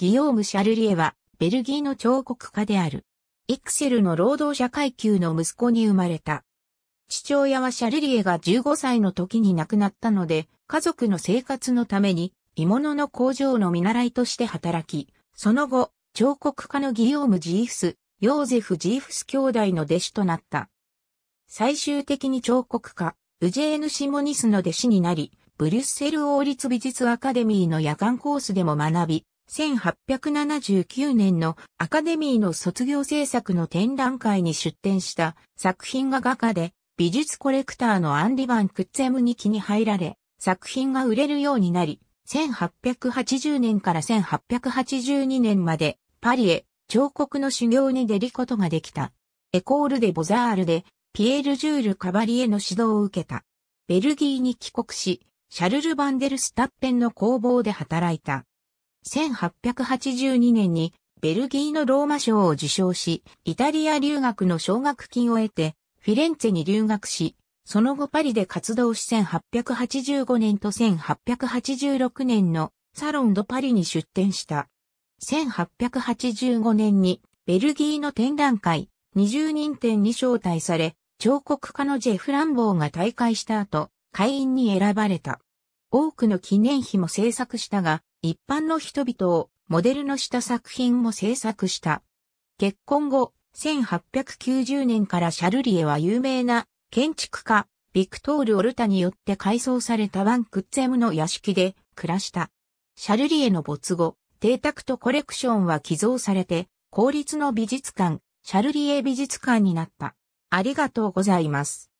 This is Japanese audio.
ギヨーム・シャルリエは、ベルギーの彫刻家である。イクセルの労働者階級の息子に生まれた。父親はシャルリエが15歳の時に亡くなったので、家族の生活のために、鋳物の工場の見習いとして働き、その後、彫刻家のギヨーム・ジーフス、ヨーゼフ・ジーフス兄弟の弟子となった。最終的に彫刻家、ウジェーヌ・シモニスの弟子になり、ブリュッセル王立美術アカデミーの夜間コースでも学び、1879年のアカデミーの卒業制作の展覧会に出展した作品が画家で美術コレクターのアンリ・バン・クッツェムに気に入られ作品が売れるようになり1880年から1882年までパリへ彫刻の修行に出ることができた。エコール・デ・ボザールでピエール・ジュール・カバリエの指導を受けた。ベルギーに帰国し、シャルル・バンデル・スタッペンの工房で働いた。1882年にベルギーのローマ賞を受賞し、イタリア留学の奨学金を得て、フィレンツェに留学し、その後パリで活動し1885年と1886年のサロンドパリに出展した。1885年にベルギーの展覧会20人展に招待され、彫刻家のジェフ・ランボーが大会した後、会員に選ばれた。多くの記念碑も制作したが、一般の人々をモデルのした作品も制作した。結婚後、1890年からシャルリエは有名な建築家、ビクトール・オルタによって改装されたワン・クッツェムの屋敷で暮らした。シャルリエの没後、邸宅とコレクションは寄贈されて、公立の美術館、シャルリエ美術館になった。ありがとうございます。